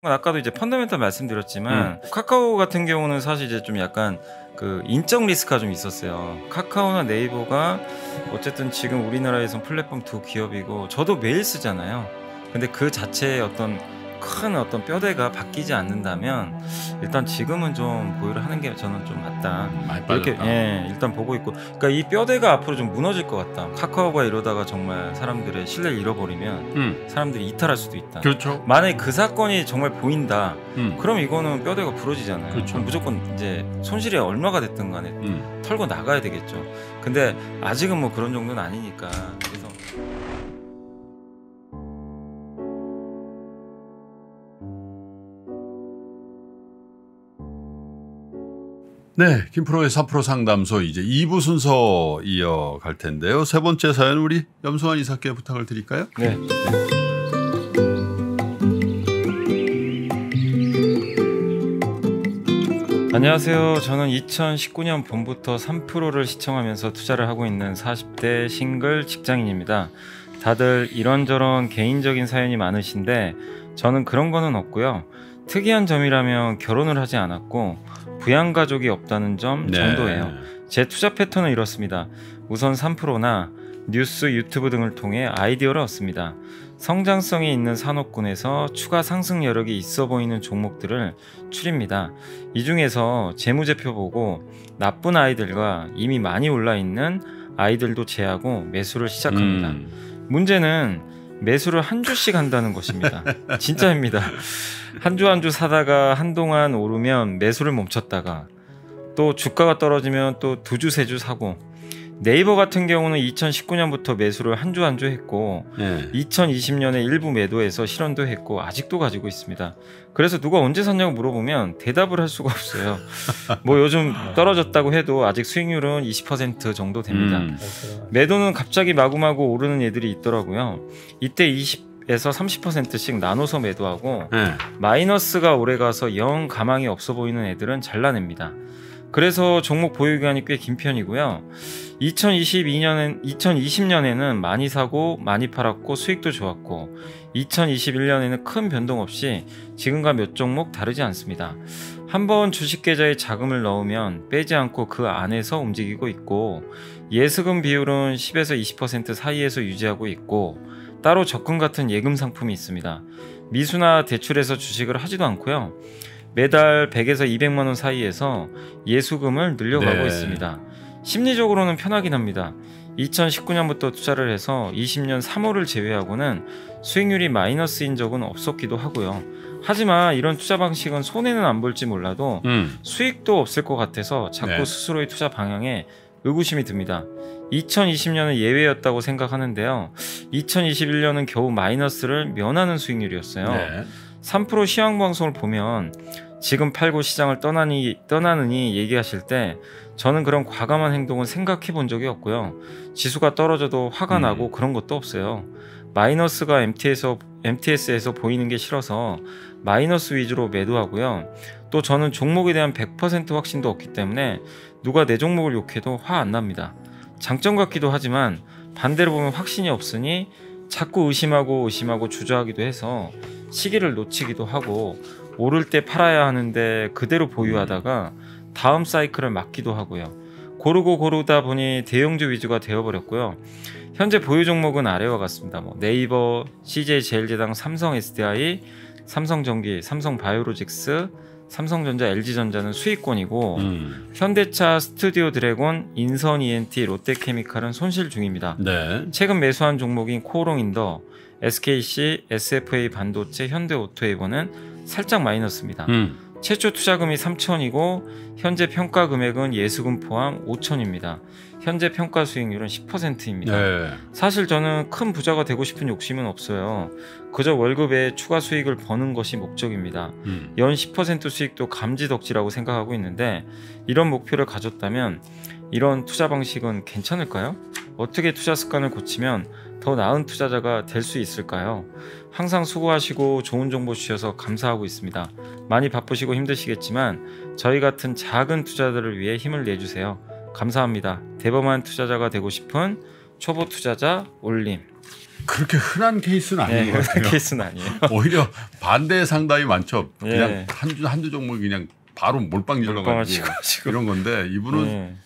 뭐 아까도 이제 펀더멘탈 말씀드렸지만 음. 카카오 같은 경우는 사실 이제 좀 약간 그 인적 리스크가 좀 있었어요. 카카오나 네이버가 어쨌든 지금 우리나라에선 플랫폼 두 기업이고 저도 매일 쓰잖아요. 근데 그 자체의 어떤 큰 어떤 뼈대가 바뀌지 않는다면 일단 지금은 좀 보유를 하는 게 저는 좀 맞다. 이렇게 예, 일단 보고 있고, 그러니까 이 뼈대가 앞으로 좀 무너질 것 같다. 카카오가 이러다가 정말 사람들의 신뢰를 잃어버리면 음. 사람들이 이탈할 수도 있다. 그렇죠. 만약 그 사건이 정말 보인다, 음. 그럼 이거는 뼈대가 부러지잖아요. 그렇죠. 무조건 이제 손실이 얼마가 됐든 간에 음. 털고 나가야 되겠죠. 근데 아직은 뭐 그런 정도는 아니니까 네, 김프로의 3 상담소 이제 2부 순서 이어갈 텐데요. 세 번째 사연 우리 염소환 이사께 부탁을 드릴까요? 네. 네. 안녕하세요. 저는 2019년 봄부터 3를 시청하면서 투자를 하고 있는 40대 싱글 직장인입니다. 다들 이런저런 개인적인 사연이 많으신데 저는 그런 거는 없고요. 특이한 점이라면 결혼을 하지 않았고 부양가족이 없다는 점 네. 정도예요. 제 투자 패턴은 이렇습니다. 우선 3%나 뉴스, 유튜브 등을 통해 아이디어를 얻습니다. 성장성이 있는 산업군에서 추가 상승 여력이 있어 보이는 종목들을 추립니다. 이 중에서 재무제표 보고 나쁜 아이들과 이미 많이 올라있는 아이들도 제하고 매수를 시작합니다. 음. 문제는 매수를 한 주씩 한다는 것입니다. 진짜입니다. 한주한주 사다가 한동안 오르면 매수를 멈췄다가 또 주가가 떨어지면 또 두 주 세 주 사고 네이버 같은 경우는 2019년부터 매수를 한 주 한 주 했고 네. 예. 2020년에 일부 매도해서 실현도 했고 아직도 가지고 있습니다. 그래서 누가 언제 샀냐고 물어보면 대답을 할 수가 없어요. 뭐 요즘 떨어졌다고 해도 아직 수익률은 20% 정도 됩니다. 음. 매도는 갑자기 마구마구 오르는 애들이 있더라고요. 이때 20 에서 30%씩 나눠서 매도하고 네. 마이너스가 오래 가서 영 가망이 없어 보이는 애들은 잘라냅니다. 그래서 종목 보유 기간이 꽤 긴 편이고요. 2022년엔 2020년에는 많이 사고 많이 팔았고 수익도 좋았고 2021년에는 큰 변동 없이 지금과 몇 종목 다르지 않습니다. 한번 주식 계좌에 자금을 넣으면 빼지 않고 그 안에서 움직이고 있고 예수금 비율은 10에서 20% 사이에서 유지하고 있고 따로 적금 같은 예금 상품이 있습니다. 미수나 대출해서 주식을 하지도 않고요. 매달 100에서 200만 원 사이에서 예수금을 늘려가고 네. 있습니다. 심리적으로는 편하긴 합니다. 2019년부터 투자를 해서 20년 3월을 제외하고는 수익률이 마이너스인 적은 없었기도 하고요. 하지만 이런 투자 방식은 손해는 안 볼지 몰라도 음. 수익도 없을 것 같아서 자꾸 네. 스스로의 투자 방향에 의구심이 듭니다. 2020년은 예외였다고 생각하는데요. 2021년은 겨우 마이너스를 면하는 수익률이었어요. 네. 3% 시황 방송을 보면 지금 팔고 시장을 떠나니 떠나느니 얘기하실 때 저는 그런 과감한 행동은 생각해 본 적이 없고요. 지수가 떨어져도 화가 음. 나고 그런 것도 없어요. 마이너스가 MT에서, MTS에서 보이는 게 싫어서 마이너스 위주로 매도하고요. 또 저는 종목에 대한 100% 확신도 없기 때문에 누가 내 종목을 욕해도 화 안 납니다. 장점 같기도 하지만 반대로 보면 확신이 없으니 자꾸 의심하고 의심하고 주저하기도 해서 시기를 놓치기도 하고 오를 때 팔아야 하는데 그대로 보유하다가 다음 사이클을 막기도 하고요. 고르고 고르다 보니 대형주 위주가 되어버렸고요. 현재 보유 종목은 아래와 같습니다. 뭐 네이버, CJ제일제당, 삼성SDI, 삼성전기, 삼성바이오로직스, 삼성전자, LG전자는 수익권이고 음. 현대차, 스튜디오 드래곤, 인선 ENT, 롯데케미칼은 손실 중입니다. 네. 최근 매수한 종목인 코오롱인더, SKC, SFA 반도체, 현대오토에버는 살짝 마이너스입니다. 음. 최초 투자금이 3천이고 현재 평가 금액은 예수금 포함 5천입니다. 현재 평가 수익률은 10%입니다. 네. 사실 저는 큰 부자가 되고 싶은 욕심은 없어요. 그저 월급에 추가 수익을 버는 것이 목적입니다. 음. 연10% 수익도 감지덕지라고 생각하고 있는데 이런 목표를 가졌다면 이런 투자 방식은 괜찮을까요? 어떻게 투자 습관을 고치면 더 나은 투자자가 될 수 있을까요? 항상 수고하시고 좋은 정보 주셔서 감사하고 있습니다. 많이 바쁘시고 힘드시겠지만 저희 같은 작은 투자들을 위해 힘을 내주세요. 감사합니다. 대범한 투자자가 되고 싶은 초보 투자자 올림. 그렇게 흔한 케이스는 아닌 네, 것 같아요. 케이스는 아니에요. 오히려 반대 상당히 많죠. 그냥 네. 예. 한주 한두 종목 그냥 바로 몰빵 질러가지고 이런 건데 이분은 네.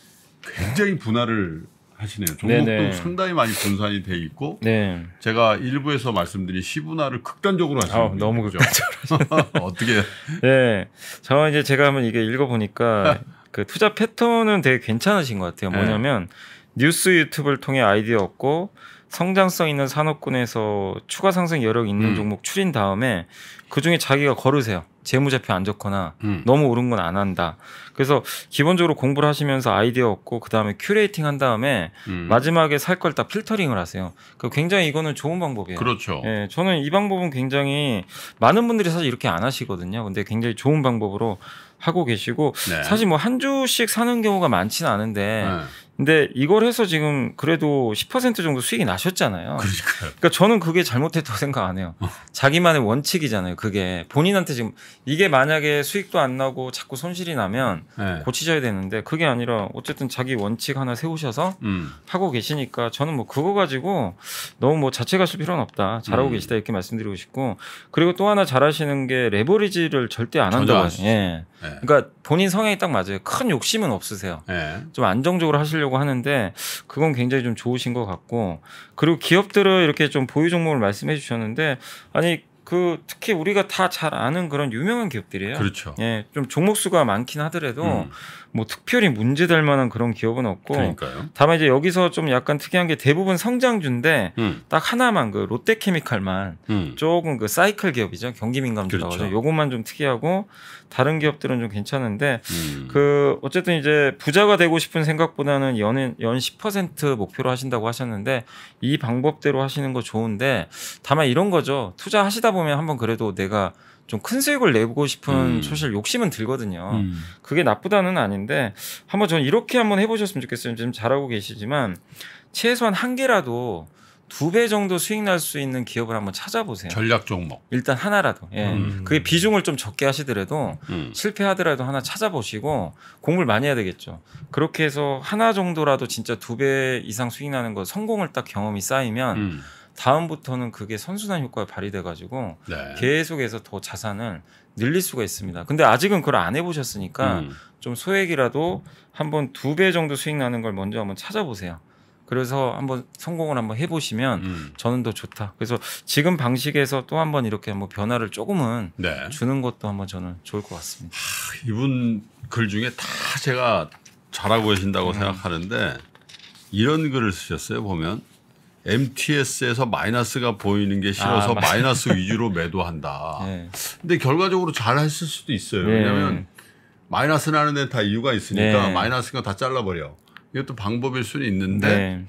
굉장히 분할을 하시네요. 종목도 상당히 많이 분산이 돼 있고 네. 제가 일부에서 말씀드린 시분화를 극단적으로 하시는 아, 너무 거죠? 극단적으로 어떻게? 네, 저 이제 제가 한번 이게 읽어보니까 그 투자 패턴은 되게 괜찮으신 것 같아요. 뭐냐면 네. 뉴스 유튜브를 통해 아이디어 얻고 성장성 있는 산업군에서 추가 상승 여력 있는 음. 종목 추린 다음에 그중에 자기가 거르세요. 재무제표 안 좋거나 음. 너무 오른 건 안 한다. 그래서 기본적으로 공부를 하시면서 아이디어 얻고 그다음에 큐레이팅 한 다음에 음. 마지막에 살 걸 다 필터링을 하세요. 그 굉장히 이거는 좋은 방법이에요. 그렇죠. 예, 저는 이 방법은 굉장히 많은 분들이 사실 이렇게 안 하시거든요. 근데 굉장히 좋은 방법으로 하고 계시고 네. 사실 뭐 한 주씩 사는 경우가 많지는 않은데 네. 근데 이걸 해서 지금 그래도 10% 정도 수익이 나셨잖아요. 그러니까요. 그러니까 저는 그게 잘못했다고 생각 안 해요. 어. 자기만의 원칙이잖아요. 그게 본인한테 지금 이게 만약에 수익도 안 나고 자꾸 손실이 나면 네. 고치셔야 되는데 그게 아니라 어쨌든 자기 원칙 하나 세우셔서 음. 하고 계시니까 저는 뭐 그거 가지고 너무 뭐 자책하실 필요는 없다. 잘하고 음. 계시다 이렇게 말씀드리고 싶고 그리고 또 하나 잘하시는 게 레버리지를 절대 안 한다고. 예. 네. 그러니까 본인 성향이 딱 맞아요. 큰 욕심은 없으세요. 네. 좀 안정적으로 하실 하시려고 하는데 그건 굉장히 좀 좋으신 것 같고 그리고 기업들을 이렇게 좀 보유 종목을 말씀해 주셨는데 아니 그 특히 우리가 다 잘 아는 그런 유명한 기업들이에요. 그렇죠. 예, 좀 종목 수가 많긴 하더라도 음. 뭐 특별히 문제될 만한 그런 기업은 없고. 그러니까요. 다만 이제 여기서 좀 약간 특이한 게 대부분 성장주인데 음. 딱 하나만 그 롯데케미칼만 음. 조금 그 사이클 기업이죠. 경기 민감주라고 그렇죠. 하 요것만 좀 특이하고 다른 기업들은 좀 괜찮은데 음. 그 어쨌든 이제 부자가 되고 싶은 생각보다는 연은 연10% 목표로 하신다고 하셨는데 이 방법대로 하시는 거 좋은데 다만 이런 거죠. 투자하시다 보면 한번 그래도 내가 좀 큰 수익을 내고 싶은 음. 사실 욕심은 들거든요. 음. 그게 나쁘다는 아닌데 한번 전 이렇게 한번 해보셨으면 좋겠어요. 지금 잘하고 계시지만 최소한 한 개라도 두 배 정도 수익 날 수 있는 기업을 한번 찾아보세요. 전략 종목. 일단 하나라도. 예. 음. 그게 비중을 좀 적게 하시더라도 음. 실패하더라도 하나 찾아보시고 공부를 많이 해야 되겠죠. 그렇게 해서 하나 정도라도 진짜 두 배 이상 수익 나는 거 성공을 딱 경험이 쌓이면 음. 다음부터는 그게 선순환 효과가 발휘돼 가지고 네. 계속해서 더 자산을 늘릴 수가 있습니다. 근데 아직은 그걸 안 해보셨으니까 음. 좀 소액이라도 한번 두 배 정도 수익 나는 걸 먼저 한번 찾아보세요. 그래서 한번 성공을 한번 해보시면 음. 저는 더 좋다. 그래서 지금 방식에서 또 한번 이렇게 한번 뭐 변화를 조금은 네. 주는 것도 한번 저는 좋을 것 같습니다. 하, 이분 글 중에 다 제가 잘하고 계신다고 음. 생각하는데 이런 글을 쓰셨어요 보면 MTS에서 마이너스가 보이는 게 싫어서 아, 마이너스 위주로 매도한다. 네. 근데 결과적으로 잘 했을 수도 있어요. 네. 왜냐하면 마이너스 나는 데는 다 이유가 있으니까 네. 마이너스가 다 잘라버려. 이것도 방법일 수는 있는데 네.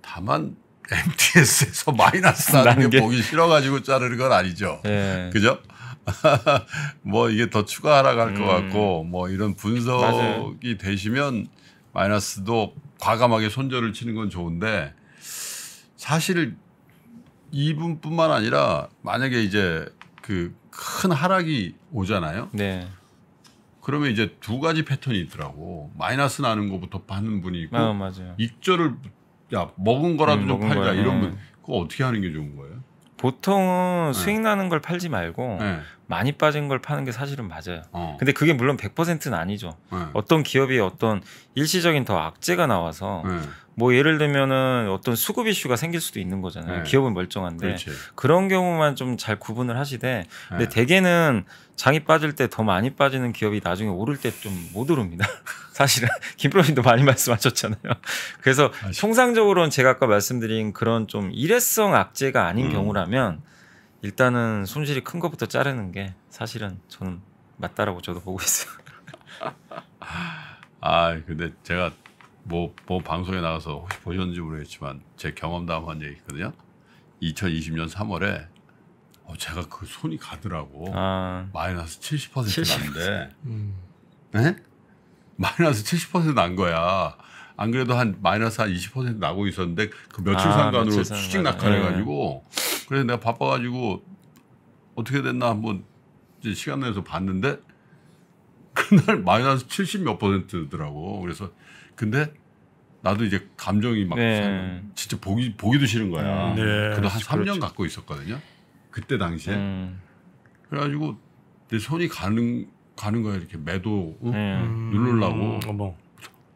다만 MTS에서 마이너스 나는 게, 보기 싫어가지고 자르는 건 아니죠. 네. 그죠? 뭐 이게 더 추가하라고 할것 음. 같고 뭐 이런 분석이 맞아요. 되시면 마이너스도 과감하게 손절을 치는 건 좋은데 사실 이분뿐만 아니라 만약에 이제 그 큰 하락이 오잖아요. 네. 그러면 이제 두 가지 패턴이 있더라고. 마이너스 나는 것부터받는 분이 있고 아, 맞아요. 익절을 야 먹은 거라도 음, 좀 먹은 팔자 거야. 이런 분 네. 그거 어떻게 하는 게 좋은 거예요? 보통은 네. 수익 나는 걸 팔지 말고 네. 많이 빠진 걸 파는 게 사실은 맞아요. 어. 근데 그게 물론 100%는 아니죠. 네. 어떤 기업이 어떤 일시적인 더 악재가 나와서 네. 뭐 예를 들면은 어떤 수급 이슈가 생길 수도 있는 거잖아요. 네. 기업은 멀쩡한데 그렇지. 그런 경우만 좀 잘 구분을 하시되 근데 네. 대개는 장이 빠질 때 더 많이 빠지는 기업이 나중에 오를 때 좀 못 오릅니다. 사실은 김프로님도 많이 말씀하셨잖아요. 그래서 아시 통상적으로는 제가 아까 말씀드린 그런 좀 일회성 악재가 아닌 음. 경우라면 일단은 손실이 큰 것부터 자르는 게 사실은 저는 맞다라고 저도 보고 있어요. 아 근데 제가 뭐, 뭐 방송에 나가서 혹시 보셨는지 모르겠지만 제 경험담 한 얘기거든요. 2020년 3월에 어, 제가 그 손이 가더라고. 아... 마이너스 70% 70... 난데. 음. 네? 마이너스 70%난 거야. 안 그래도 한 마이너스 한 20% 나고 있었는데 그 며칠 아, 상관으로 며칠 수직 낙하해가지고 네. 그래 내가 바빠가지고 어떻게 됐나 한번 이제 시간 내서 봤는데 그날 마이너스 70 몇 퍼센트더라고. 그래서 근데 나도 이제 감정이 막 네. 진짜 보기 보기도 싫은 거야. 음. 네. 그래도 한 3년 그렇지. 갖고 있었거든요. 그때 당시에. 음. 그래가지고 내 손이 가는 가는 거야 이렇게 매도 응? 네. 음. 누르려고. 어머.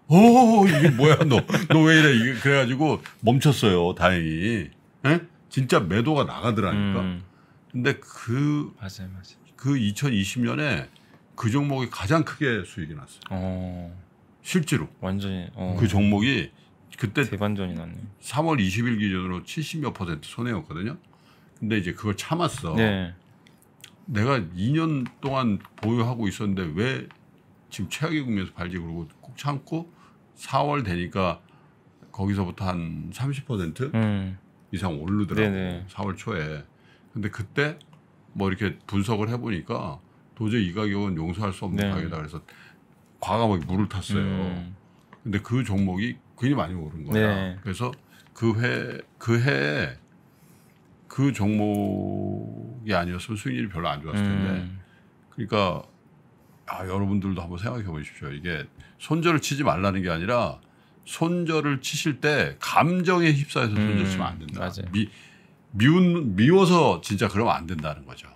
오 어, 이게 뭐야 너 너 왜 이래 이게 그래가지고 멈췄어요 다행히. 에? 예? 진짜 매도가 나가더라니까. 음. 근데 그 맞아요, 맞아요. 그 2020년에 그 종목이 가장 크게 수익이 났어요. 어. 실제로 완전히 어. 그 종목이 그때 대반전이 났네. 3월 20일 기준으로 70 몇 퍼센트 손해였거든요. 근데 이제 그걸 참았어. 네. 내가 2년 동안 보유하고 있었는데 왜 지금 최악의 국면에서 발지 그러고 꼭 참고 4월 되니까 거기서부터 한 30%? 음. 이상 오르더라고요. 4월 초에. 근데 그때 뭐 이렇게 분석을 해보니까 도저히 이 가격은 용서할 수 없는 네. 가격이다 그래서 과감하게 물을 탔어요. 음. 근데 그 종목이 괜히 많이 오른 거야. 네. 그래서 그 해, 그 해에 그 종목이 아니었으면 수익률이 별로 안 좋았을 음. 텐데. 음. 그러니까 아, 여러분들도 한번 생각해 보십시오. 이게 손절을 치지 말라는 게 아니라 손절을 치실 때 감정에 휩싸여서 음, 손절 치면 안 된다. 맞 미, 미운 미워서 진짜 그러면 안 된다는 거죠.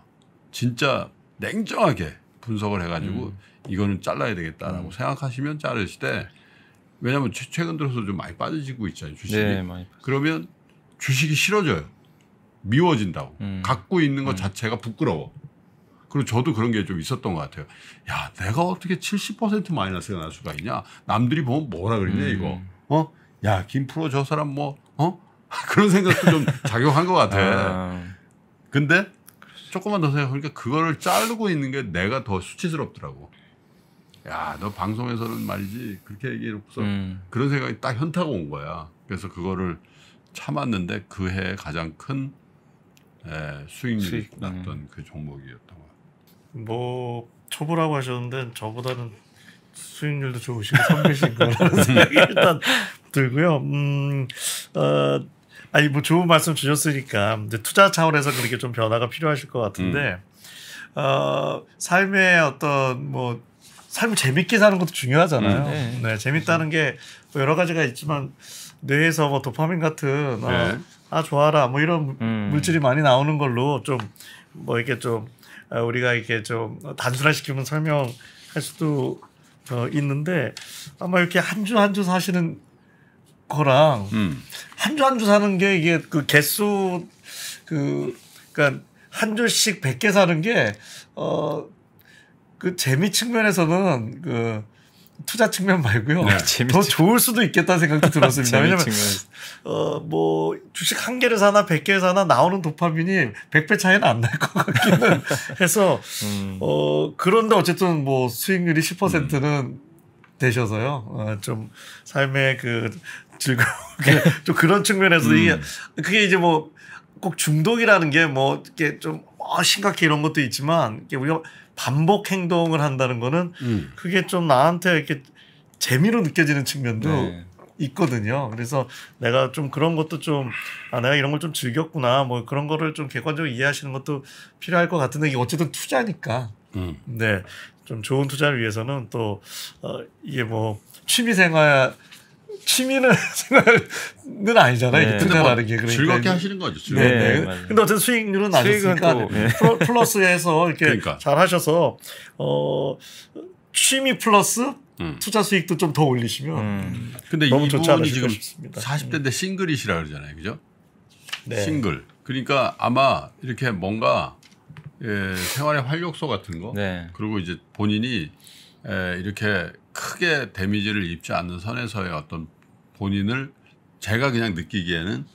진짜 냉정하게 분석을 해가지고 음. 이거는 잘라야 되겠다라고 음. 생각하시면 자르실 때 왜냐하면 최근 들어서 좀 많이 빠지고 있잖아요 주식이. 네, 그러면 주식이 싫어져요. 미워진다고. 음. 갖고 있는 것 음. 자체가 부끄러워. 그리고 저도 그런 게 좀 있었던 것 같아요. 야, 내가 어떻게 70% 마이너스가 날 수가 있냐? 남들이 보면 뭐라 그랬냐 이거. 음. 어? 야, 김프로 저 사람 뭐, 어? 그런 생각도 좀 작용한 것 같아. 아. 근데 조금만 더 생각하니까 그거를 자르고 있는 게 내가 더 수치스럽더라고. 야, 너 방송에서는 말이지. 그렇게 얘기해놓고서 음. 그런 생각이 딱 현타가 온 거야. 그래서 그거를 참았는데 그 해에 가장 큰 에, 수익률이 수익. 음. 났던 음. 그 종목이었던 거야. 뭐 초보라고 하셨는데 저보다는 수익률도 좋으시고 선배신 거라는 생각이 일단 들고요. 음, 어, 아니 뭐 좋은 말씀 주셨으니까 이제 투자 차원에서 그렇게 좀 변화가 필요하실 것 같은데 음. 어, 삶의 어떤 뭐 삶을 재밌게 사는 것도 중요하잖아요. 음, 네. 네. 재밌다는 게 뭐 여러 가지가 있지만 뇌에서 뭐 도파민 같은 어, 네. 아, 아 좋아라 뭐 이런 음. 물질이 많이 나오는 걸로 좀 뭐 이렇게 좀 어, 우리가 이게 렇좀 단순화시키면 설명할 수도 어, 있는데 아마 이렇게 한주 한주 한 주 사시는 거랑 한 주 한주 음. 한주 사는 게 이게 그 개수 그 그러니까 한 주씩 100개 사는 게어그 재미 측면에서는 그 투자 측면 말고요. 네. 더 좋을 수도 있겠다는 생각도 들었습니다. 왜냐면 어뭐 주식 한 개를 사나 백 개를 사나 나오는 도파민이 백배 차이는 안 날 것 같기는 해서 음. 어 그런데 어쨌든 뭐 수익률이 10%는 음. 되셔서요. 어, 좀 삶의 그 즐거운 그 좀 그런 측면에서 음. 이게 그게 이제 뭐 꼭 중독이라는 게 뭐 이렇게 좀 어, 심각해 이런 것도 있지만 이게 우리가 반복 행동을 한다는 거는 음. 그게 좀 나한테 이렇게 재미로 느껴지는 측면도 네. 있거든요. 그래서 내가 좀 그런 것도 좀, 아, 내가 이런 걸 좀 즐겼구나. 뭐 그런 거를 좀 객관적으로 이해하시는 것도 필요할 것 같은데 이게 어쨌든 투자니까. 음. 네. 좀 좋은 투자를 위해서는 또, 어, 이게 뭐 취미생활 취미는 생활은 아니잖아요. 네. 투자라는 뭐 게 그러니까 즐겁게 하시는 거죠. 네, 즐겁게. 네, 네. 근데 어쨌든 수익률은 낮으니까 네. 플러스에서 이렇게 그러니까. 잘 하셔서 어 취미 플러스 음. 투자 수익도 좀 더 올리시면 음. 근데 너무 이분이 지금 싶습니다. 40대인데 음. 싱글이시라 그러잖아요. 그죠? 네. 싱글. 그러니까 아마 이렇게 뭔가 예, 생활의 활력소 같은 거 네. 그리고 이제 본인이 예, 이렇게 크게 데미지를 입지 않는 선에서의 어떤 본인을 제가 그냥 느끼기에는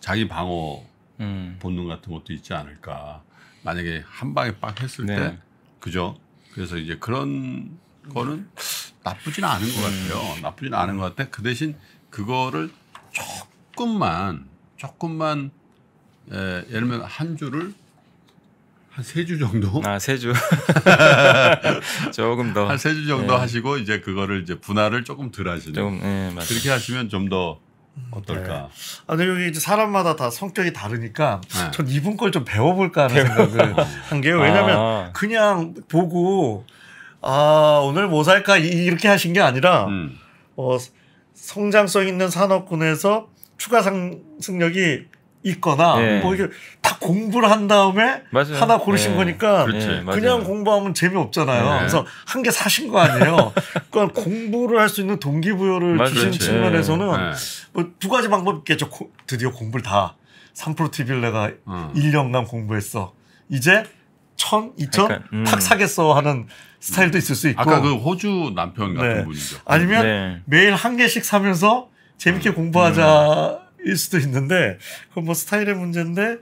자기 방어 음. 본능 같은 것도 있지 않을까. 만약에 한 방에 빡 했을 네. 때, 그죠? 그래서 이제 그런 거는 나쁘진 않은 것 음. 같아요. 나쁘진 않은 것 같아. 그 대신 그거를 조금만, 조금만, 에, 예를 들면 한 줄을 한세주 정도? 아, 세 주. 조금 더. 한세주 정도 네. 하시고 이제 그거를 이제 분할을 조금 덜 하시는. 조 네, 맞아요. 그렇게 하시면 좀더 음, 어떨까? 네. 아, 근데 여기 이제 사람마다 다 성격이 다르니까 네. 전 이분 걸 좀 배워볼까 하는 생각을 한 게요. 왜냐면 아. 그냥 보고 아, 오늘 뭐 살까 이렇게 하신 게 아니라 음. 어, 성장성 있는 산업군에서 추가 상승력이 있거나 네. 뭐 이게 공부를 한 다음에 맞아요. 하나 고르신 네. 거니까 그렇지, 네. 그냥 맞아요. 공부하면 재미없잖아요. 네. 그래서 한 개 사신 거 아니에요. 그러니까 공부를 할 수 있는 동기부여를 맞, 주신 그렇지. 측면에서는 네. 뭐두 가지 방법이 있겠죠. 고, 드디어 공부를 다. 3프로 TV를 내가 음. 1년간 공부했어. 이제 천, 이천 그탁 그러니까, 음. 사겠어 하는 스타일도 있을 수 있고. 아까 그 호주 남편 같은 네. 분이죠. 아니면 네. 매일 한 개씩 사면서 재밌게 음. 공부하자. 음. 일 수도 있는데 그건 뭐 스타일의 문제인데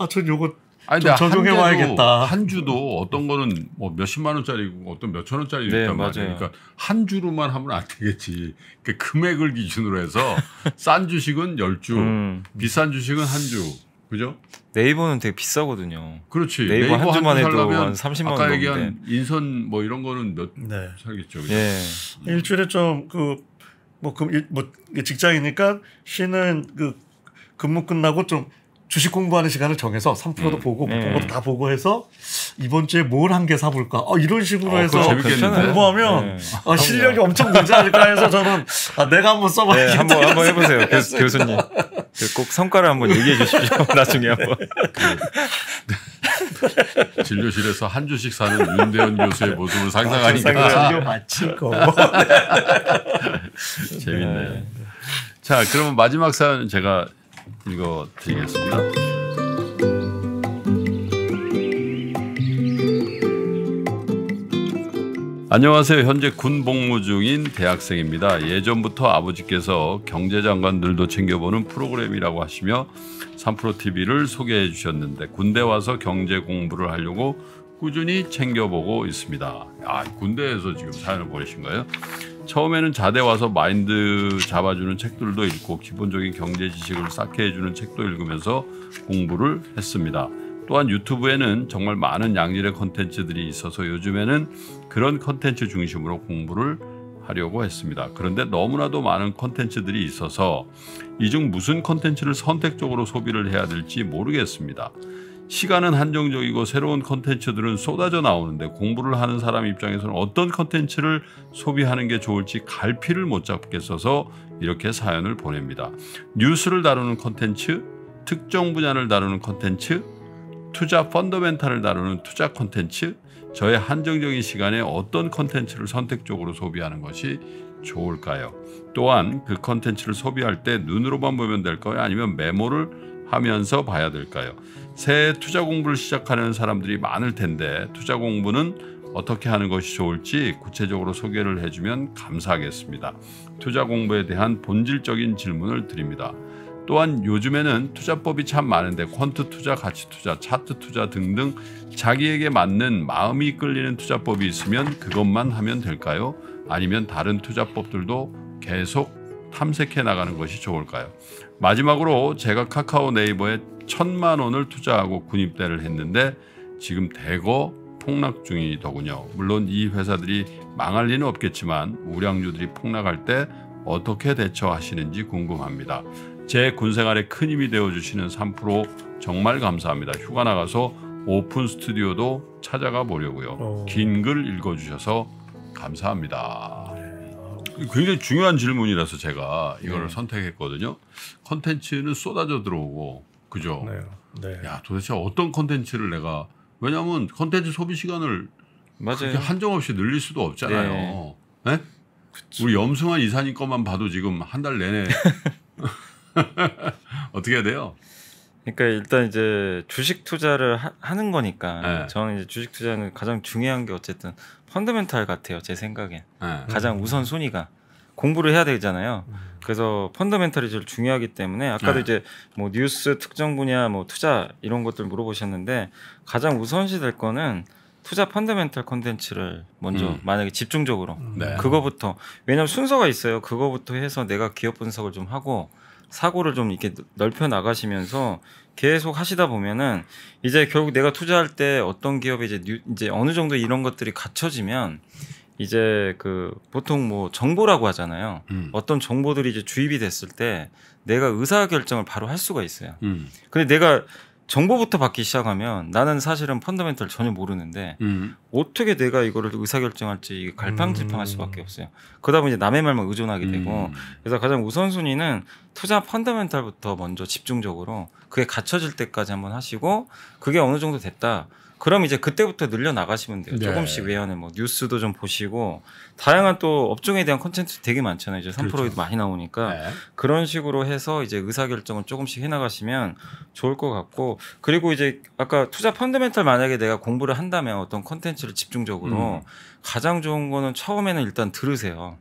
아, 전 요거 아니, 좀 적용해 봐야겠다. 한 주도 어떤 거는 뭐 몇십만 원짜리고 어떤 몇천 원짜리 네, 있단 말이에요. 그러니까 한 주로만 하면 안 되겠지. 그러니까 금액을 기준으로 해서 싼 주식은 1 0주 음. 비싼 주식은 한 주. 그죠? 네이버는 되게 비싸거든요. 그렇지. 네이버, 네이버 한 주만 해도 한 30만 원 아까 얘기한 넘데 인선 뭐 이런 거는 몇 네. 살겠죠. 예. 네. 일주일에 좀 그 뭐금뭐 뭐, 뭐 직장이니까 쉬는 그 근무 끝나고 좀 주식 공부하는 시간을 정해서 3%도 음. 보고 보통 뭐 네. 것도 다 보고 해서 이번 주에 뭘 한 개 사볼까? 어, 이런 식으로 어, 해서 공부하면 네. 어, 실력이 엄청 늘지 않을까 해서 저는 아, 내가 한번 써봐야겠다. 네, 한번 한번 해보세요, 교수, 교수님. 그 꼭 성과를 한번 얘기해 주십시오. 나중에 한번. 그, 진료실에서 한 주씩 사는 윤대현 교수의 모습을 상상하니까. 진료 아, 아. 마친 거. 네. 재밌네요. 자, 그러면 마지막 사연 제가 읽어드리겠습니다. 안녕하세요. 현재 군 복무 중인 대학생입니다. 예전부터 아버지께서 경제장관들도 챙겨보는 프로그램이라고 하시며 삼프로 TV를 소개해 주셨는데 군대 와서 경제 공부를 하려고 꾸준히 챙겨보고 있습니다. 아 군대에서 지금 사연을 보내신 거예요? 처음에는 자대 와서 마인드 잡아주는 책들도 읽고 기본적인 경제 지식을 쌓게 해주는 책도 읽으면서 공부를 했습니다. 또한 유튜브에는 정말 많은 양질의 컨텐츠들이 있어서 요즘에는 그런 컨텐츠 중심으로 공부를 하려고 했습니다. 그런데 너무나도 많은 컨텐츠들이 있어서 이 중 무슨 컨텐츠를 선택적으로 소비를 해야 될지 모르겠습니다. 시간은 한정적이고 새로운 컨텐츠들은 쏟아져 나오는데 공부를 하는 사람 입장에서는 어떤 컨텐츠를 소비하는 게 좋을지 갈피를 못 잡겠어서 이렇게 사연을 보냅니다. 뉴스를 다루는 컨텐츠, 특정 분야를 다루는 컨텐츠, 투자 펀더멘탈을 다루는 투자 컨텐츠, 저의 한정적인 시간에 어떤 컨텐츠를 선택적으로 소비하는 것이 좋을까요? 또한 그 컨텐츠를 소비할 때 눈으로만 보면 될까요? 아니면 메모를 하면서 봐야 될까요? 새 투자 공부를 시작하는 사람들이 많을 텐데 투자 공부는 어떻게 하는 것이 좋을지 구체적으로 소개를 해주면 감사하겠습니다. 투자 공부에 대한 본질적인 질문을 드립니다. 또한 요즘에는 투자법이 참 많은데 퀀트 투자, 가치 투자, 차트 투자 등등 자기에게 맞는 마음이 끌리는 투자법이 있으면 그것만 하면 될까요? 아니면 다른 투자법들도 계속 탐색해 나가는 것이 좋을까요? 마지막으로 제가 카카오 네이버에 천만 원을 투자하고 군입대를 했는데 지금 대거 폭락 중이더군요. 물론 이 회사들이 망할 리는 없겠지만 우량주들이 폭락할 때 어떻게 대처하시는지 궁금합니다. 제 군생활에 큰 힘이 되어주시는 3 정말 감사합니다. 휴가 나가서 오픈 스튜디오도 찾아가 보려고요. 어. 긴글 읽어주셔서 감사합니다. 굉장히 중요한 질문이라서 제가 이걸 네. 선택했거든요. 컨텐츠는 쏟아져 들어오고 그죠? 네. 네. 야 도대체 어떤 컨텐츠를 내가 왜냐하면 컨텐츠 소비 시간을 맞아요. 한정 없이 늘릴 수도 없잖아요. 네? 네? 우리 염승환 이사님 것만 봐도 지금 한 달 내내 어떻게 해야 돼요? 그러니까 일단 이제 주식 투자를 하, 는 거니까 네. 저는 이제 주식 투자는 가장 중요한 게 어쨌든 펀더멘탈 같아요 제 생각엔 네. 가장 음. 우선 순위가 공부를 해야 되잖아요. 음. 그래서 펀더멘탈이 제일 중요하기 때문에 아까도 네. 이제 뭐 뉴스 특정 분야 뭐 투자 이런 것들 물어보셨는데 가장 우선시 될 거는 투자 펀더멘탈 콘텐츠를 먼저 음. 만약에 집중적으로 음. 네. 그거부터 왜냐면 하 순서가 있어요. 그거부터 해서 내가 기업 분석을 좀 하고 사고를 좀 이렇게 넓혀 나가시면서 계속 하시다 보면은 이제 결국 내가 투자할 때 어떤 기업에 이제 이제 어느 정도 이런 것들이 갖춰지면 이제 그 보통 뭐 정보라고 하잖아요. 음. 어떤 정보들이 이제 주입이 됐을 때 내가 의사 결정을 바로 할 수가 있어요. 음. 근데 내가 정보부터 받기 시작하면 나는 사실은 펀더멘털 전혀 모르는데 음. 어떻게 내가 이거를 의사결정할지 갈팡질팡할 음. 수밖에 없어요. 그러다 보니 남의 말만 의존하게 되고 음. 그래서 가장 우선순위는 투자 펀더멘털부터 먼저 집중적으로 그게 갖춰질 때까지 한번 하시고 그게 어느 정도 됐다. 그럼 이제 그때부터 늘려 나가시면 돼요. 네. 조금씩 외연에뭐 뉴스도 좀 보시고 다양한 또 업종에 대한 콘텐츠 되게 많잖아요. 이제 삼프로에도 그렇죠. 많이 나오니까 네. 그런 식으로 해서 이제 의사 결정을 조금씩 해 나가시면 좋을 것 같고 그리고 이제 아까 투자 펀드멘탈 만약에 내가 공부를 한다면 어떤 콘텐츠를 집중적으로 음. 가장 좋은 거는 처음에는 일단 들으세요.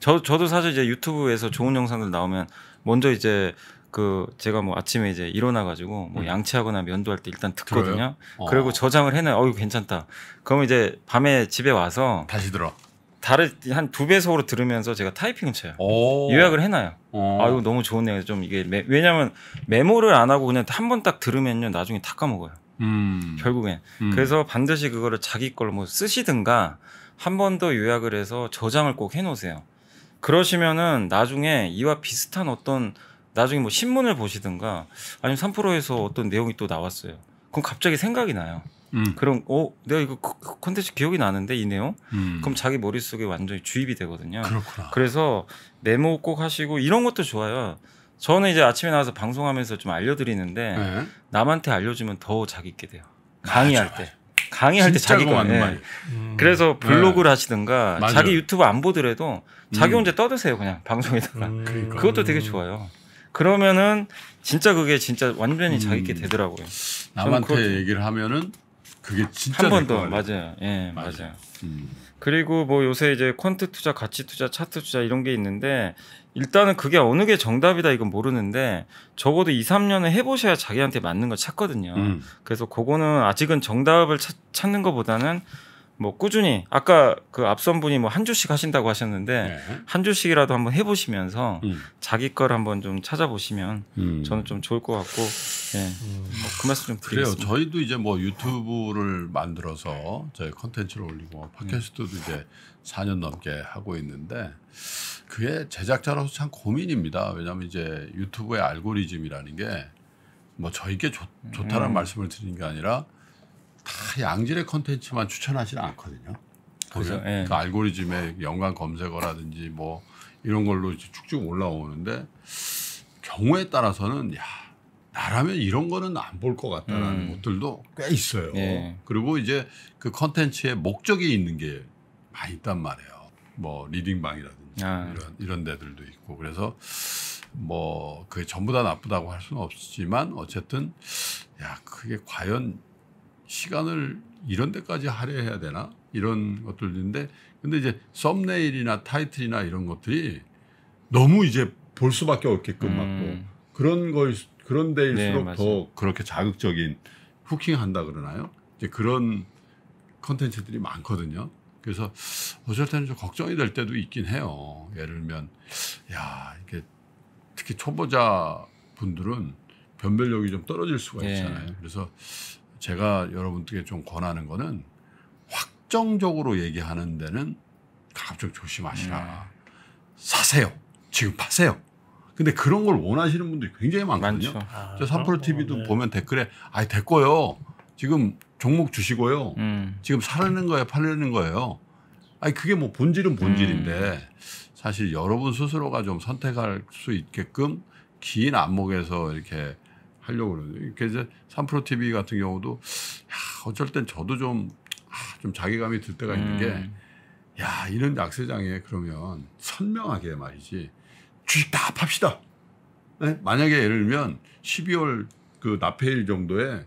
저 저도 사실 이제 유튜브에서 좋은 영상들 나오면 먼저 이제 그 제가 뭐 아침에 이제 일어나가지고 뭐 음. 양치하거나 면도할 때 일단 듣거든요. 어. 그리고 저장을 해놔요. 어유 괜찮다. 그러면 이제 밤에 집에 와서 다시 들어. 다른 한 두 배속으로 들으면서 제가 타이핑을 쳐요. 오. 요약을 해놔요. 오. 어. 아유 너무 좋은데 좀 이게 메, 왜냐면 메모를 안 하고 그냥 한 번 딱 들으면요 나중에 다 까먹어요. 음. 결국엔 음. 그래서 반드시 그거를 자기 걸로 뭐 쓰시든가 한 번 더 요약을 해서 저장을 꼭 해놓으세요. 그러시면은 나중에 이와 비슷한 어떤 나중에 뭐 신문을 보시든가 아니면 3프로에서 어떤 내용이 또 나왔어요. 그럼 갑자기 생각이 나요. 음. 그럼 어 내가 이거 컨텐츠 그, 그 기억이 나는데 이 내용 음. 그럼 자기 머릿속에 완전히 주입이 되거든요 그렇구나. 그래서 메모 꼭 하시고 이런 것도 좋아요 저는 이제 아침에 나와서 방송하면서 좀 알려드리는데 네. 남한테 알려주면 더 자기 있게 돼요 강의할 맞아, 때 맞아. 강의할 때 자기가 네. 음. 그래서 네. 블로그를 네. 하시든가 맞아 자기 유튜브 안 보더라도 자기 음. 혼자 떠드세요 그냥 방송에다가 그 그것도 되게 좋아요 그러면은 진짜 그게 진짜 완전히 자기게 음. 되더라고요. 남한테 그렇... 얘기를 하면은 그게 진짜 한번더 맞아요. 예, 맞 맞아요. 음. 그리고 뭐 요새 이제 퀀트 투자, 가치 투자, 차트 투자 이런 게 있는데 일단은 그게 어느 게 정답이다 이건 모르는데 적어도 2, 3년을 해보셔야 자기한테 맞는 걸 찾거든요. 음. 그래서 그거는 아직은 정답을 찾, 찾는 것보다는 뭐 꾸준히 아까 그 앞선 분이 뭐 한 주씩 하신다고 하셨는데 네. 한 주씩이라도 한번 해보시면서 음. 자기 걸 한번 좀 찾아보시면 음. 저는 좀 좋을 것 같고 예. 음. 뭐 뭐그 말씀 좀 드리겠습니다. 그래요. 저희도 이제 뭐 유튜브를 만들어서 저희 컨텐츠를 올리고 뭐 팟캐스트도 이제 4년 넘게 하고 있는데 그게 제작자로서 참 고민입니다. 왜냐하면 이제 유튜브의 알고리즘이라는 게 뭐저희께 좋, 좋다는 음. 말씀을 드리는 게 아니라 다 양질의 컨텐츠만 추천하지는 않거든요. 그래서 예. 그 알고리즘의 연관 검색어라든지 뭐 이런 걸로 이제 쭉쭉 올라오는데 경우에 따라서는 야 나라면 이런 거는 안 볼 것 같다라는 음. 것들도 꽤 있어요. 예. 그리고 이제 그 컨텐츠의 목적이 있는 게 많이 있단 말이에요. 뭐 리딩방이라든지 아. 이런 이런 데들도 있고 그래서 뭐 그게 전부 다 나쁘다고 할 수는 없지만 어쨌든 야 그게 과연 시간을 이런 데까지 할애해야 되나 이런 것들인데 근데 이제 썸네일이나 타이틀이나 이런 것들이 너무 이제 볼 수밖에 없게끔 음. 고 그런 걸 그런 데일수록 네, 더 그렇게 자극적인 후킹한다 그러나요? 이제 그런 컨텐츠들이 많거든요. 그래서 어쩔 때는 좀 걱정이 될 때도 있긴 해요. 예를 들면 야 이게 특히 초보자 분들은 변별력이 좀 떨어질 수가 네. 있잖아요. 네. 그래서 제가 여러분께 들좀 권하는 거는 확정적으로 얘기하는 데는 갑자기 조심하시라. 음. 사세요. 지금 파세요. 근데 그런 걸 원하시는 분들이 굉장히 많거든요. 아, 저 사프로 TV도 네. 보면 댓글에 아 됐고요. 지금 종목 주시고요. 음. 지금 사려는 거예요, 팔려는 거예요. 아니 그게 뭐 본질은 음. 본질인데 음. 사실 여러분 스스로가 좀 선택할 수 있게끔 긴 안목에서 이렇게 하려고 그러죠. 그래서 3프로 TV 같은 경우도 야, 어쩔 땐 저도 좀, 아, 좀 자괴감이 들 때가 있는 게 음. 야, 이런 약세장에 그러면 선명하게 말이지 주식 다 팝시다. 네? 만약에 예를 들면 12월 그 납해일 정도에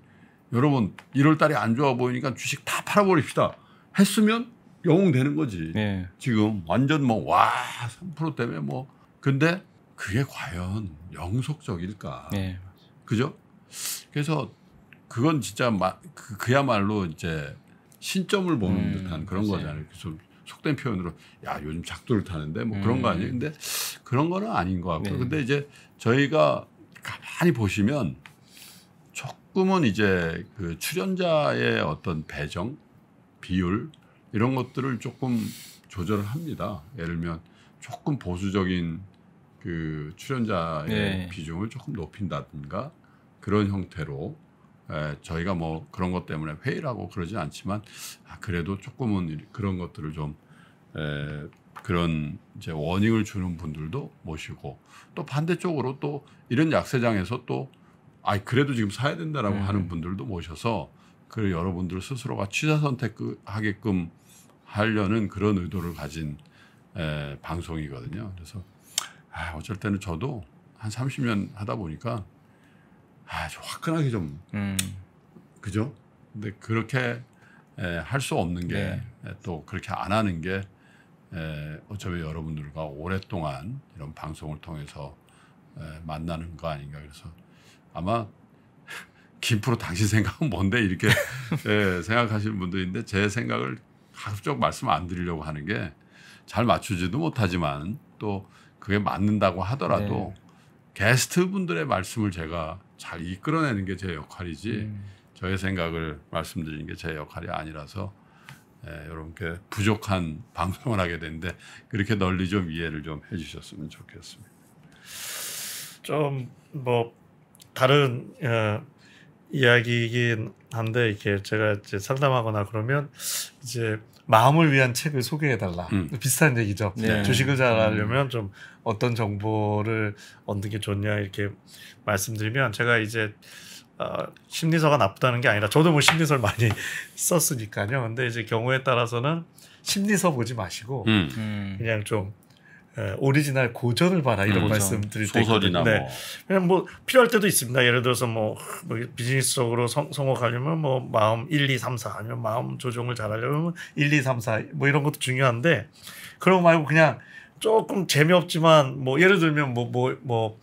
여러분 1월 달에 안 좋아 보이니까 주식 다 팔아버립시다. 했으면 영웅 되는 거지. 네. 지금 완전 뭐와3% 때문에 뭐 근데 그게 과연 영속적일까? 네, 그죠? 그래서 그건 진짜 마, 그, 그야말로 이제 신점을 보는 음, 듯한 그런 그치. 거잖아요. 그 속된 표현으로 야 요즘 작두를 타는데 뭐 음. 그런 거 아니에요. 근데 그런 거는 아닌 것 같고 네. 근데 이제 저희가 가만히 보시면 조금은 이제 그 출연자의 어떤 배정 비율 이런 것들을 조금 조절을 합니다. 예를 들면 조금 보수적인 그 출연자의 네. 비중을 조금 높인다든가 그런 형태로 저희가 뭐 그런 것 때문에 회의라고 그러지 않지만 아, 그래도 조금은 그런 것들을 좀 그런 이제 워닝을 주는 분들도 모시고 또 반대쪽으로 또 이런 약세장에서 또 아, 그래도 지금 사야 된다라고 네. 하는 분들도 모셔서 그 여러분들 스스로가 취사 선택하게끔 하려는 그런 의도를 가진 에, 방송이거든요. 그래서 아, 어쩔 때는 저도 한 30년 하다 보니까 아주 화끈하게 좀 음. 그죠? 근데 그렇게 할 수 없는 게또 네. 그렇게 안 하는 게 에, 어차피 여러분들과 오랫동안 이런 방송을 통해서 에, 만나는 거 아닌가 그래서 아마 김프로 당신 생각은 뭔데 이렇게 에, 생각하시는 분들인데 제 생각을 가급적 말씀 안 드리려고 하는 게 잘 맞추지도 못하지만 또 그게 맞는다고 하더라도 네. 게스트 분들의 말씀을 제가 잘 이끌어내는 게 제 역할이지 음. 저의 생각을 말씀드리는 게 제 역할이 아니라서 예, 여러분께 부족한 방송을 하게 되는데 그렇게 널리 좀 이해를 좀 해주셨으면 좋겠습니다. 좀 뭐 다른 어, 이야기이긴 한데 이게 렇 제가 이제 상담하거나 그러면 이제 마음을 위한 책을 소개해달라 음. 비슷한 얘기죠. 네. 주식을 음. 잘하려면 좀 어떤 정보를 얻는 게 좋냐 이렇게 말씀드리면 제가 이제 어, 심리서가 나쁘다는 게 아니라 저도 뭐 심리서를 많이 썼으니까요. 근데 이제 경우에 따라서는 심리서 보지 마시고 음. 음. 그냥 좀 에, 예, 오리지널 고전을 봐라 이런 음, 말씀드릴 때 소설이나 뭐. 그냥 네. 뭐 필요할 때도 있습니다. 예를 들어서 뭐, 뭐 비즈니스적으로 성, 공하려면뭐 마음 1, 2, 3, 4 아니면 마음 조정을 잘하려면 1, 2, 3, 4뭐 이런 것도 중요한데 그런 거 말고 그냥 조금 재미없지만 뭐 예를 들면 뭐 뭐뭐 뭐, 뭐,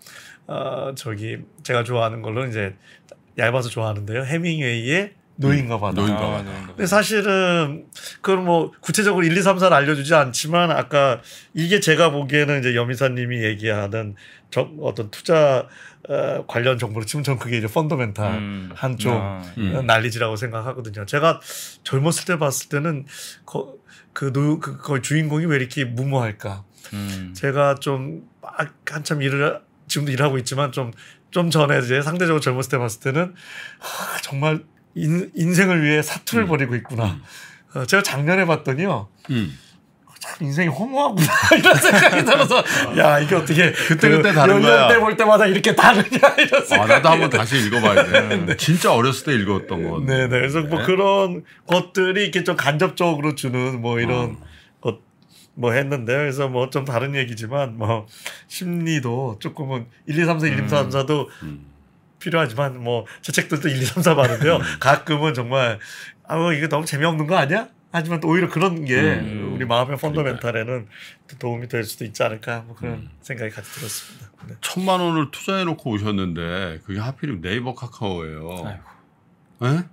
어, 저기 제가 좋아하는 걸로 이제 얇아서 좋아하는데요. 해밍웨이의 노인가 봐다. 노인가 봐 근데 사실은 그걸 뭐 구체적으로 1, 2, 3, 4를 알려주지 않지만 아까 이게 제가 보기에는 이제 여미사님이 얘기하는 저 어떤 투자 어, 관련 정보를 치면 전 그게 이제 펀더멘탈 음. 한쪽 아, 음. 난리지라고 생각하거든요. 제가 젊었을 때 봤을 때는 거, 그, 노, 그그의 주인공이 왜 이렇게 무모할까. 음. 제가 좀 막 한참 일을 지금도 일하고 있지만 좀좀 좀 전에 이제 상대적으로 젊었을 때 봤을 때는 하, 정말 인, 생을 위해 사투를 음. 벌이고 있구나. 음. 어, 제가 작년에 봤더니요. 음. 어, 참 인생이 허무하구나 이런 생각이 들어서 아. 야 이게 어떻게 그때 그 그때 다른 거야. 연령 때볼 때마다 이렇게 다르냐 이런 생각. 아 나도 한번 다시 읽어봐야 돼. 네. 진짜 어렸을 때 읽었던 거. 네네. 그래서 뭐 네. 뭐 그런 것들이 이렇게 좀 간접적으로 주는 뭐 이런 어. 아. 것뭐 했는데 요 그래서 뭐 좀 다른 얘기지만 뭐 심리도 조금은 1, 2, 3, 4, 1, 2, 3, 4도 음. 음. 필요하지만 뭐저 책들도 1, 2, 3, 4 많은데요. 가끔은 정말 아우 뭐 이거 너무 재미없는 거 아니야? 하지만 또 오히려 그런 게 음, 우리 마음의 펀더멘탈에는 그러니까. 도움이 될 수도 있지 않을까 뭐 그런 음. 생각이 같이 들었습니다. 네. 천만 원을 투자해 놓고 오셨는데 그게 하필이면 네이버 카카오예요. 아이고. 예?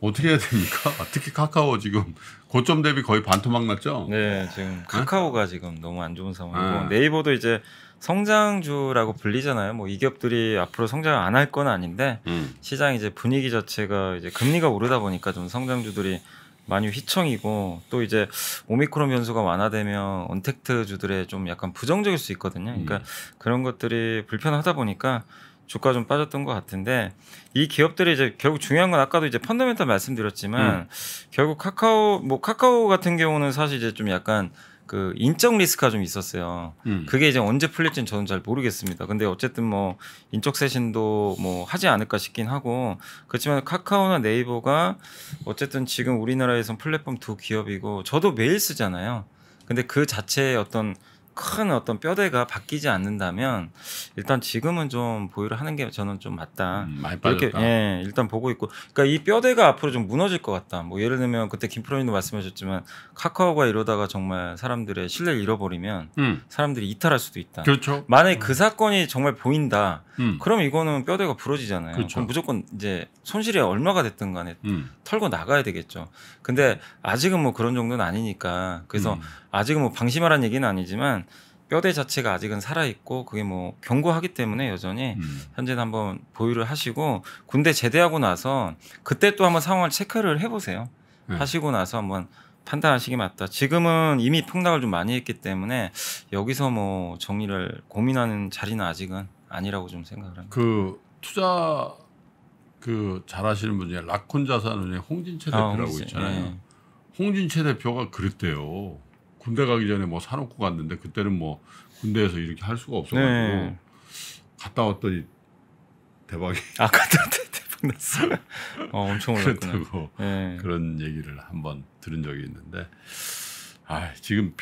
어떻게 해야 됩니까? 특히 카카오 지금 고점 대비 거의 반토막 났죠? 네, 지금 예? 카카오가 에? 지금 너무 안 좋은 상황이고 에. 예. 네이버도 이제 성장주라고 불리잖아요. 뭐 이 기업들이 앞으로 성장을 안 할 건 아닌데 음. 시장 이제 분위기 자체가 이제 금리가 오르다 보니까 좀 성장주들이 많이 휘청이고 또 이제 오미크론 변수가 완화되면 언택트주들의 좀 약간 부정적일 수 있거든요. 음. 그러니까 음. 그런 것들이 불편하다 보니까 주가 좀 빠졌던 것 같은데 이 기업들이 이제 결국 중요한 건 아까도 이제 펀더멘탈 말씀드렸지만 음. 결국 카카오 뭐 카카오 같은 경우는 사실 이제 좀 약간 그 인적 리스크가 좀 있었어요. 음. 그게 이제 언제 풀릴지는 저는 잘 모르겠습니다. 근데 어쨌든 뭐 인적 세신도 뭐 하지 않을까 싶긴 하고 그렇지만 카카오나 네이버가 어쨌든 지금 우리나라에선 플랫폼 두 기업이고 저도 매일 쓰잖아요. 근데 그 자체의 어떤 큰 어떤 뼈대가 바뀌지 않는다면 일단 지금은 좀 보유를 하는 게 저는 좀 맞다. 음, 이렇게 예, 일단 보고 있고. 그러니까 이 뼈대가 앞으로 좀 무너질 것 같다. 뭐 예를 들면 그때 김프로님도 말씀하셨지만 카카오가 이러다가 정말 사람들의 신뢰를 잃어버리면 음. 사람들이 이탈할 수도 있다. 그렇죠. 만약에 음. 그 사건이 정말 보인다. 음. 그럼 이거는 뼈대가 부러지잖아요. 그렇죠. 그럼 무조건 이제 손실이 얼마가 됐든 간에 음. 털고 나가야 되겠죠. 근데 아직은 뭐 그런 정도는 아니니까. 그래서 음. 아직은 뭐 방심하라는 얘기는 아니지만 뼈대 자체가 아직은 살아있고 그게 뭐 견고하기 때문에 여전히 음. 현재는 한번 보유를 하시고 군대 제대하고 나서 그때 또 한번 상황을 체크를 해보세요. 음. 하시고 나서 한번 판단하시기 맞다. 지금은 이미 폭락을 좀 많이 했기 때문에 여기서 뭐 정리를 고민하는 자리는 아직은 아니라고 좀 생각을 합니다. 그 투자 그 잘하시는 분 중에 라콘 자산은행 홍진채 아, 대표라고 아, 홍진, 있잖아요. 예. 홍진채 대표가 그랬대요. 군대 가기 전에 뭐 사놓고 갔는데 그때는 뭐 군대에서 이렇게 할 수가 없어가지고 네. 갔다 왔더니 대박이. 아 갔다 왔더니 대박 났어. 어 엄청 올랐구나. 네. 그런 얘기를 한번 들은 적이 있는데 아 지금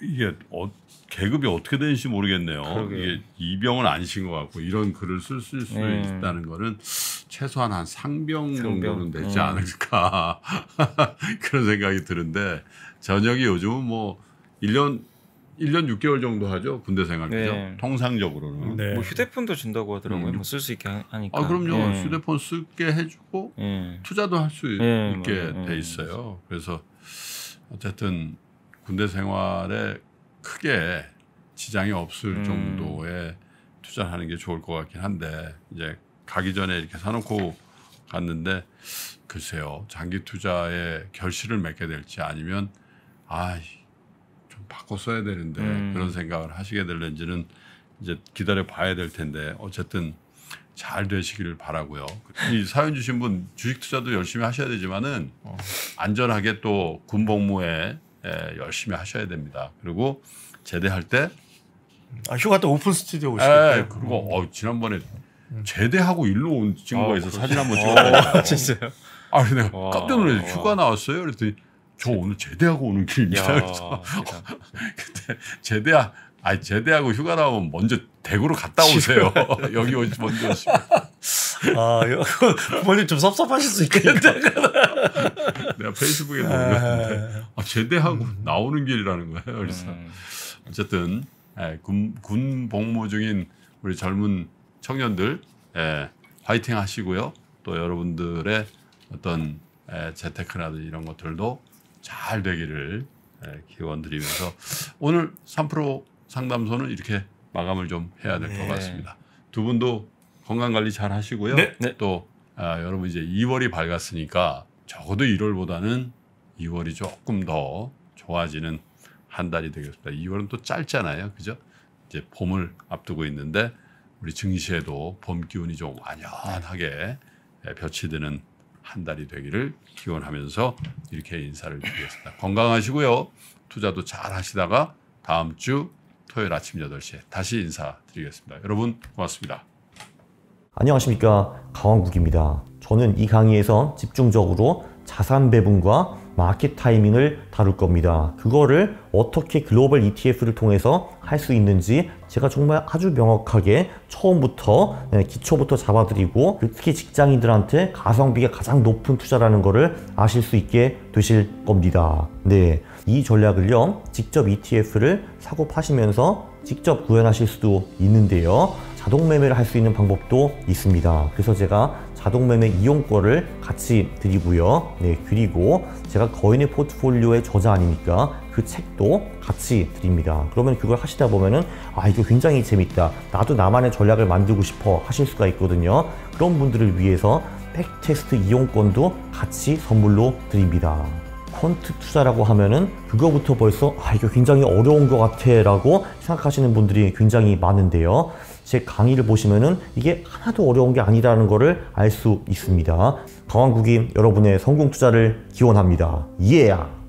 이게 어, 계급이 어떻게 되는지 모르겠네요. 그러게요. 이게 이병은 아니신 것 같고 이런 글을 쓸수 네. 있다는 거는 최소한 한 상병, 정도는 되지 네. 않을까 그런 생각이 드는데 저녁이 요즘은 뭐 1년 1년 6개월 정도 하죠. 군대 생활 네. 그죠? 통상적으로는. 뭐 네. 뭐 휴대폰도 준다고 하더라고요. 음. 뭐쓸 수 있게 하니까. 아, 그럼요. 네. 휴대폰 쓰게 해 주고 네. 투자도 할수 네, 있게 맞돼 있어요. 그래서 어쨌든 군대 생활에 크게 지장이 없을 음. 정도의 투자하는 게 좋을 것 같긴 한데 이제 가기 전에 이렇게 사놓고 갔는데 글쎄요 장기 투자에 결실을 맺게 될지 아니면 아좀 바꿔 써야 되는데 음. 그런 생각을 하시게 될는지는 이제 기다려 봐야 될 텐데 어쨌든 잘 되시기를 바라고요. 이 사연 주신 분 주식 투자도 열심히 하셔야 되지만은 안전하게 또 군복무에 예, 열심히 하셔야 됩니다. 그리고 제대할 때 아, 휴가 때 오픈 스튜디오 오시겠다. 예, 그리고 어, 지난번에 음. 제대하고 일로 온 친구가 아, 있어 사진 한번 어, 찍어. 진짜요? 아, 근데 와, 깜짝 놀라요 휴가 나왔어요. 그랬더니 저 오늘 제대하고 오는 길입니다. 그래서 그때 제대하 아니 제대하고 휴가 나오면 먼저 대구로 갔다 오세요. 여기 오시 먼저 오시면. 아, 부모님 좀 섭섭하실 수 있겠는데. 내가 페이스북에 올렸는데 아. 아, 제대하고 음. 나오는 길이라는 거예요. 음. 그래서 음. 어쨌든 에, 예, 군, 군 복무 중인 우리 젊은 청년들 에, 예, 화이팅 하시고요. 또 여러분들의 어떤 에, 예, 재테크라든지 이런 것들도 잘 되기를 예, 기원드리면서 오늘 3프로 상담소는 이렇게 마감을 좀 해야 될것 네. 같습니다. 두 분도 건강 관리 잘 하시고요. 네. 네. 또 아, 여러분 이제 2월이 밝았으니까 적어도 1월보다는 2월이 조금 더 좋아지는 한 달이 되겠습니다. 2월은 또 짧잖아요. 그죠? 이제 봄을 앞두고 있는데 우리 증시에도 봄 기운이 좀 완연하게 벼치드는 예, 한 달이 되기를 기원하면서 이렇게 인사를 드리겠습니다. 건강하시고요. 투자도 잘 하시다가 다음 주 토요일 아침 8시에 다시 인사드리겠습니다. 여러분 고맙습니다. 안녕하십니까. 강원국입니다. 저는 이 강의에서 집중적으로 자산 배분과 마켓 타이밍을 다룰 겁니다. 그거를 어떻게 글로벌 ETF를 통해서 할 수 있는지 제가 정말 아주 명확하게 처음부터 네, 기초부터 잡아드리고 특히 직장인들한테 가성비가 가장 높은 투자라는 거를 아실 수 있게 되실 겁니다. 네, 이 전략을요 직접 ETF를 사고 파시면서 직접 구현하실 수도 있는데요. 자동 매매를 할 수 있는 방법도 있습니다. 그래서 제가 자동매매 이용권을 같이 드리고요. 네, 그리고 제가 거인의 포트폴리오의 저자 아닙니까? 그 책도 같이 드립니다. 그러면 그걸 하시다 보면은 아 이거 굉장히 재밌다. 나도 나만의 전략을 만들고 싶어 하실 수가 있거든요. 그런 분들을 위해서 백테스트 이용권도 같이 선물로 드립니다. 퀀트 투자라고 하면은 그거부터 벌써 아 이거 굉장히 어려운 것 같아 라고 생각하시는 분들이 굉장히 많은데요. 제 강의를 보시면은 이게 하나도 어려운 게 아니라는 것을 알 수 있습니다. 강원국이 여러분의 성공 투자를 기원합니다. 이해야! Yeah.